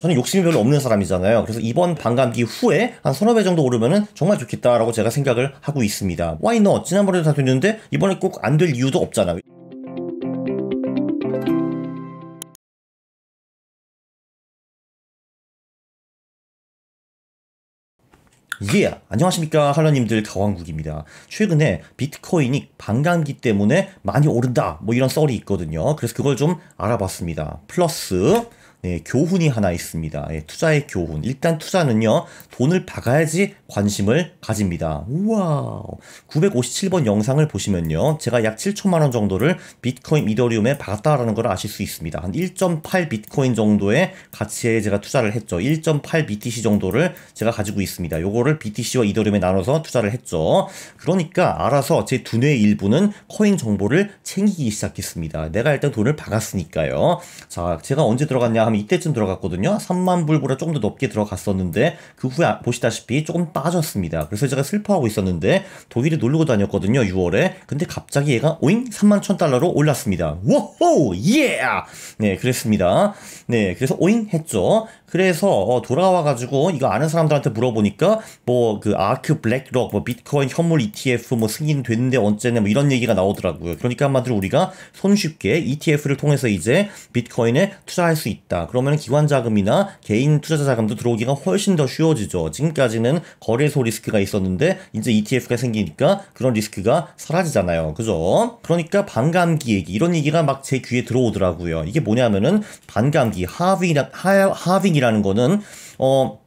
저는 욕심이 별로 없는 사람이잖아요. 그래서 이번 반감기 후에 한 서너 배 정도 오르면은 정말 좋겠다라고 제가 생각을 하고 있습니다. 와이 너 지난번에도 다 됐는데 이번에 꼭 안 될 이유도 없잖아. 예! Yeah. 안녕하십니까 할러님들 가왕국입니다. 최근에 비트코인이 반감기 때문에 많이 오른다 뭐 이런 썰이 있거든요. 그래서 그걸 좀 알아봤습니다. 플러스 예, 교훈이 하나 있습니다. 예, 투자의 교훈. 일단 투자는요, 돈을 박아야지 관심을 가집니다. 우와. 957번 영상을 보시면요, 제가 약 7천만원 정도를 비트코인 이더리움에 박았다라는 걸 아실 수 있습니다. 한 1.8 비트코인 정도의 가치에 제가 투자를 했죠. 1.8 BTC 정도를 제가 가지고 있습니다. 요거를 BTC와 이더리움에 나눠서 투자를 했죠. 그러니까 알아서 제두뇌 일부는 코인 정보를 챙기기 시작했습니다. 내가 일단 돈을 박았으니까요. 자, 제가 언제 들어갔냐 하면 다음에 이때쯤 들어갔거든요. 3만 불보다 조금 더 높게 들어갔었는데 그 후에 아, 보시다시피 조금 빠졌습니다. 그래서 제가 슬퍼하고 있었는데 독일에 놀리고 다녔거든요. 6월에. 근데 갑자기 얘가 오잉 3만 1천 달러로 올랐습니다. 워호 예. 네 그랬습니다. 네 그래서 오잉 했죠. 그래서 어, 돌아와가지고 이거 아는 사람들한테 물어보니까 뭐 그 아크 블랙록 뭐 비트코인 현물 ETF 뭐 승인됐는데 언제냐 뭐 이런 얘기가 나오더라고요. 그러니까 한마디로 우리가 손쉽게 ETF를 통해서 이제 비트코인에 투자할 수 있다. 그러면 기관 자금이나 개인 투자자 자금도 들어오기가 훨씬 더 쉬워지죠. 지금까지는 거래소 리스크가 있었는데 이제 ETF가 생기니까 그런 리스크가 사라지잖아요. 그죠? 그러니까 반감기 얘기 이런 얘기가 막 제 귀에 들어오더라고요. 이게 뭐냐면은 반감기 하빙이라, 하, 하빙이라는 거는 어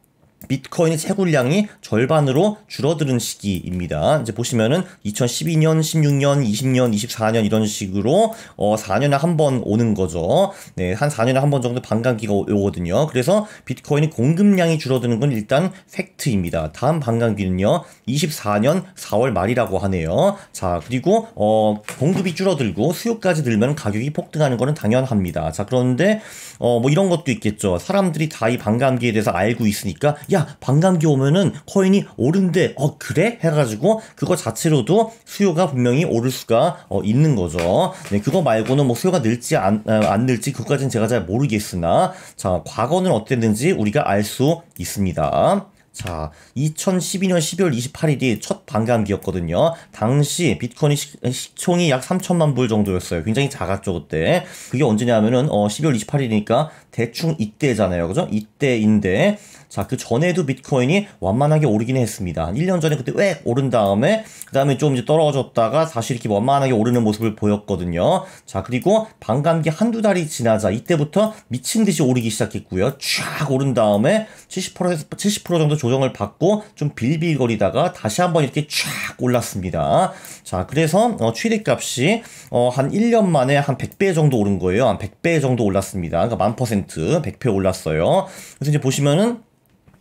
비트코인의 채굴량이 절반으로 줄어드는 시기입니다. 이제 보시면은 2012년, 16년, 20년, 24년 이런 식으로 어 4년에 한 번 오는 거죠. 네, 한 4년에 한 번 정도 반감기가 오거든요. 그래서 비트코인의 공급량이 줄어드는 건 일단 팩트입니다. 다음 반감기는요. 24년 4월 말이라고 하네요. 자, 그리고 어 공급이 줄어들고 수요까지 늘면 가격이 폭등하는 거는 당연합니다. 자, 그런데 어 뭐 이런 것도 있겠죠. 사람들이 다 이 반감기에 대해서 알고 있으니까 야 반감기 오면은 코인이 오른데 어 그래 해가지고 그거 자체로도 수요가 분명히 오를 수가 어, 있는 거죠. 네 그거 말고는 뭐 수요가 늘지 안, 어, 안 늘지 그까진 제가 잘 모르겠으나 자 과거는 어땠는지 우리가 알 수 있습니다. 자, 2012년 12월 28일이 첫 반감기였거든요. 당시 비트코인 시, 총이약 3천만 불 정도였어요. 굉장히 작았죠, 그때. 그게 언제냐면은 어, 12월 28일이니까 대충 이때잖아요. 그죠? 이때인데 자, 그 전에도 비트코인이 완만하게 오르긴 했습니다. 1년 전에 그때 왜 오른 다음에 그다음에 좀 이제 떨어졌다가 사실 이렇게 완만하게 오르는 모습을 보였거든요. 자, 그리고 반감기 한두 달이 지나자 이때부터 미친 듯이 오르기 시작했고요. 쫙 오른 다음에 70%에서 70% 정도 조정을 받고 좀 빌빌거리다가 다시 한번 이렇게 쫙 올랐습니다. 자, 그래서 어, 취득값이 어, 한 1년 만에 한 100배 정도 오른 거예요. 한 100배 정도 올랐습니다. 그러니까 10,000%, 100배 올랐어요. 그래서 이제 보시면은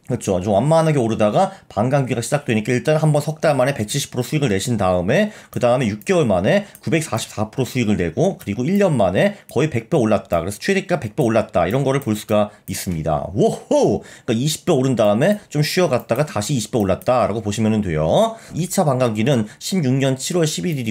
그렇죠. 좀 완만하게 오르다가 반감기가 시작되니까 일단 한번 석 달 만에 170% 수익을 내신 다음에 그 다음에 6개월 만에 944% 수익을 내고 그리고 1년 만에 거의 100배 올랐다. 그래서 최대가 100배 올랐다. 이런 거를 볼 수가 있습니다. 워호! 그러니까 20배 오른 다음에 좀 쉬어갔다가 다시 20배 올랐다라고 보시면 돼요. 2차 반감기는 16년 7월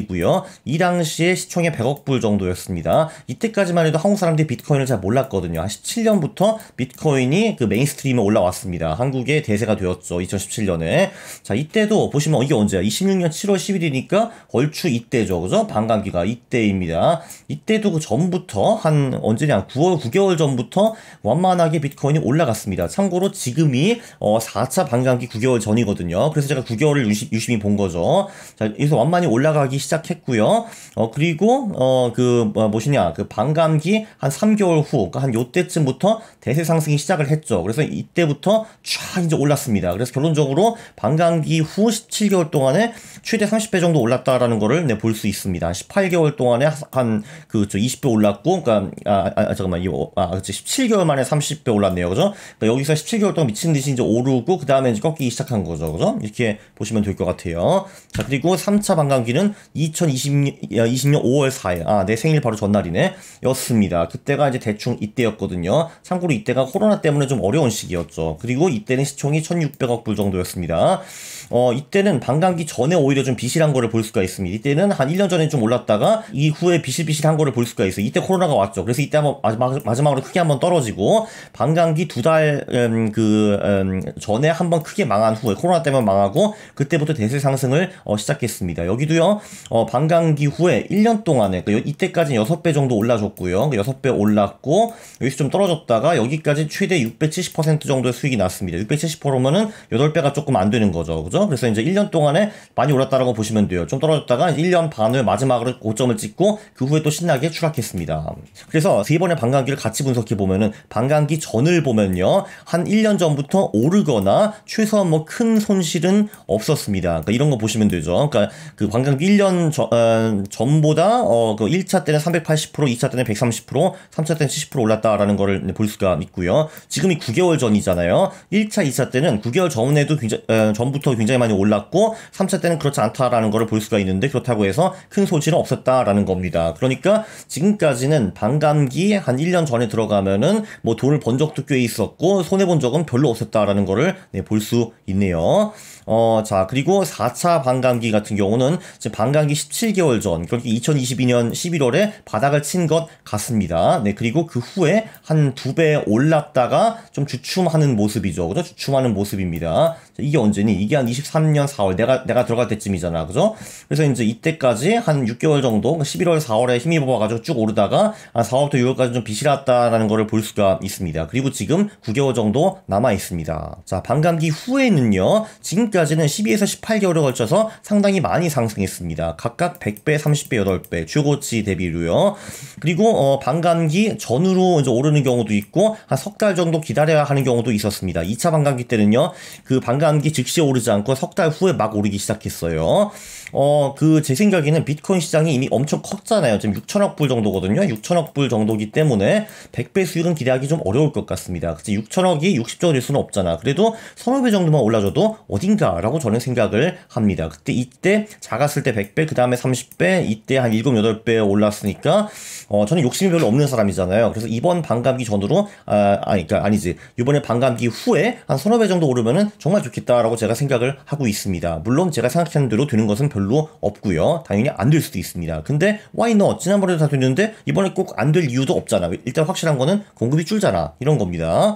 11일이고요. 이 당시에 시총의 100억 불 정도였습니다. 이때까지만 해도 한국 사람들이 비트코인을 잘 몰랐거든요. 한 17년부터 비트코인이 그 메인스트림에 올라왔습니다. 한국의 대세가 되었죠. 2017년에. 자, 이때도 보시면 이게 언제야? 26년 7월 10일이니까 얼추 이때죠. 그죠? 반감기가 이때입니다. 이때도 그 전부터 한 언제냐? 9월 9개월 전부터 완만하게 비트코인이 올라갔습니다. 참고로 지금이 어 4차 반감기 9개월 전이거든요. 그래서 제가 9개월을 유심, 유심히 본 거죠. 자, 여기서 완만히 올라가기 시작했고요. 어 그리고 어 그 뭐, 뭐시냐? 그 반감기 한 3개월 후, 그러니까 한 요때쯤부터 대세 상승이 시작을 했죠. 그래서 이때부터 추쫙 이제 올랐습니다. 그래서 결론적으로 방광기 후 17개월 동안에 최대 30배 정도 올랐다라는 거를 네, 볼수 있습니다. 18개월 동안에 한그 20배 올랐고, 그러니까 아, 아, 아 잠깐만 이거 어, 아 그치 17개월 만에 30배 올랐네요, 그죠? 그러니까 여기서 17개월 동안 미친 듯이 이제 오르고 그 다음에 이제 꺾기 시작한 거죠, 그죠? 이렇게 보시면 될 것 같아요. 자 그리고 3차 방광기는 2020년 20년 5월 4일, 아 내 생일 바로 전날이네, 였습니다. 그때가 이제 대충 이때였거든요. 참고로 이때가 코로나 때문에 좀 어려운 시기였죠. 그리고 이때 이때는 시총이 1600억 불 정도였습니다. 어, 이때는 반감기 전에 오히려 좀 비실한 거를 볼 수가 있습니다. 이때는 한 1년 전에 좀 올랐다가 이후에 비실비실한 거를 볼 수가 있어요. 이때 코로나가 왔죠. 그래서 이때 한번 마지막, 으로 크게 한 번 떨어지고 반감기 두 달그 음, 음, 전에 한 번 크게 망한 후에 코로나 때문에 망하고 그때부터 대세 상승을 어, 시작했습니다. 여기도요. 어, 반감기 후에 1년 동안에 그러니까 이때까지 6배 정도 올라줬고요. 6배 그 올랐고 여기서 좀 떨어졌다가 여기까지 최대 670% 정도의 수익이 났습니다. 670%면은 8배가 조금 안 되는 거죠. 그죠? 거죠. 그래서 이제 1년 동안에 많이 올랐다라고 보시면 돼요. 좀 떨어졌다가 1년 반을 마지막으로 고점을 찍고 그 후에 또 신나게 추락했습니다. 그래서 세 번의 반감기를 같이 분석해 보면은 반감기 전을 보면요. 한 1년 전부터 오르거나 최소한 뭐큰 손실은 없었습니다. 그러니까 이런 거 보시면 되죠. 그러니까 그 반감기 1년 저, 어, 전보다 어, 그 1차 때는 380%, 2차 때는 130%, 3차 때는 70% 올랐다라는 거를 볼 수가 있고요. 지금이 9개월 전이잖아요. 1차, 2차 때는 9개월 전에도 굉장히, 에, 어, 전부터 굉장히 굉장히 많이 올랐고 3차 때는 그렇지 않다라는 거를 볼 수가 있는데 그렇다고 해서 큰 소지는 없었다라는 겁니다. 그러니까 지금까지는 반감기 한 1년 전에 들어가면은 뭐 돈을 번 적도 꽤 있었고 손해 본 적은 별로 없었다라는 거를 네, 볼 수 있네요. 어, 자, 그리고 4차 반감기 같은 경우는 지금 반감기 17개월 전, 그러니 2022년 11월에 바닥을 친 것 같습니다. 네, 그리고 그 후에 한 두 배 올랐다가 좀 주춤하는 모습이죠. 그죠? 주춤하는 모습입니다. 자, 이게 언제니? 이게 한 2023년 4월 내가 내가 들어갈 때쯤이잖아, 그죠? 그래서 이제 이때까지 한 6개월 정도, 11월 그러니까 4월에 힘입어가지고 쭉 오르다가 한 4월부터 6월까지 좀비실었다라는 것을 볼 수가 있습니다. 그리고 지금 9개월 정도 남아 있습니다. 자, 반감기 후에는요, 지금까지는 12에서 18개월에 걸쳐서 상당히 많이 상승했습니다. 각각 100배, 30배, 8배 최고치 대비로요. 그리고 어, 반감기 전후로 이제 오르는 경우도 있고 한 석 달 정도 기다려야 하는 경우도 있었습니다. 2차 반감기 때는요, 그 반감기 즉시 오르지 않고 않고 석달 후에 막 오르기 시작했어요. 어, 그제 생각에는 비트코인 시장이 이미 엄청 컸잖아요. 지금 6천억 불 정도거든요. 6천억 불 정도기 때문에 100배 수익은 기대하기 좀 어려울 것 같습니다. 그치? 6천억이 60조가 될 수는 없잖아. 그래도 서너 배 정도만 올라줘도 어딘가라고 저는 생각을 합니다. 그때 이때 작았을 때 100배, 그 다음에 30배, 이때 한 7, 8배 올랐으니까 어, 저는 욕심이 별로 없는 사람이잖아요. 그래서 이번 반감기 전으로, 아, 아니, 그러니까 아니지. 이번에 반감기 후에 한 서너 배 정도 오르면은 정말 좋겠다라고 제가 생각을 하고 있습니다. 물론 제가 생각하는 대로 되는 것은 별로 없고요. 당연히 안 될 수도 있습니다. 근데 why not? 지난번에도 다 됐는데 이번에 꼭 안 될 이유도 없잖아. 일단 확실한 거는 공급이 줄잖아. 이런 겁니다.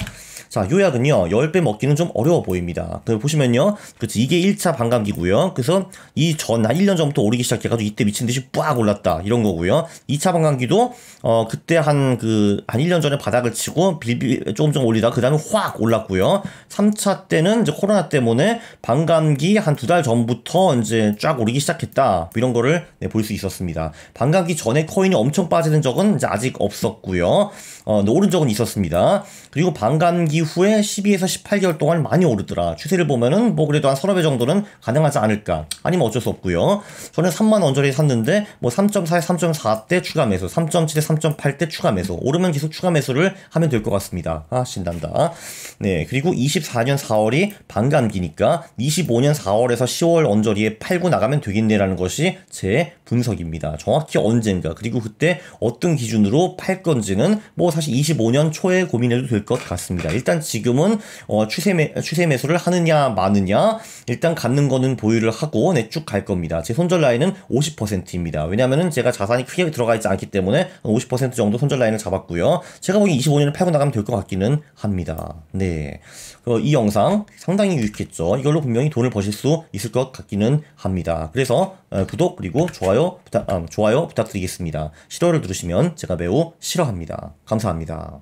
자, 요 약은요, 10배 먹기는 좀 어려워 보입니다. 그 보시면요, 그렇 이게 1차 반감기고요. 그래서 이 전, 한 1년 전부터 오르기 시작해가지고 이때 미친 듯이 빡 올랐다. 이런 거고요. 2차 반감기도 어 그때 한 그한 1년 그, 전에 바닥을 치고 빌비 조금 좀 올리다가 그다음에 확 올랐고요. 3차 때는 이제 코로나 때문에 반감기 한 두 달 전부터 이제 쫙 오르기 시작했다. 뭐 이런 거를 네, 볼수 있었습니다. 반감기 전에 코인이 엄청 빠지는 적은 이제 아직 없었고요. 어, 오른 적은 있었습니다. 그리고 반감기 후에 12에서 18개월 동안 많이 오르더라. 추세를 보면은 뭐 그래도 한 서너 배 정도는 가능하지 않을까. 아니면 뭐 어쩔 수 없고요. 저는 3만 원짜리 샀는데 뭐 3.4에 3.4대 추가 매수, 3.7에 3.8대 추가 매수. 오르면 계속 추가 매수를 하면 될 것 같습니다. 아, 신난다. 네. 그리고 24년 4월이 반감기니까 25년 4월에서 10월 언저리에 팔고 나가면 되겠네라는 것이 제 분석입니다. 정확히 언젠가 그리고 그때 어떤 기준으로 팔 건지는 뭐 사실 25년 초에 고민해도 될 않을 것 같습니다. 일단 지금은 어, 추세 매, 추세 매수를 하느냐 마느냐 일단 갖는 거는 보유를 하고 내 쭉갈 네, 겁니다. 제 손절 라인은 50%입니다. 왜냐면은 하 제가 자산이 크게 들어가 있지 않기 때문에 50% 정도 손절 라인을 잡았고요. 제가 보기 25년을 팔고 나가면 될 것 같기는 합니다. 네. 어, 이 영상 상당히 유익했죠. 이걸로 분명히 돈을 버실 수 있을 것 같기는 합니다. 그래서 어, 구독 그리고 좋아요 부탁 아, 좋아요 부탁드리겠습니다. 싫어를 누르시면 제가 매우 싫어합니다. 감사합니다.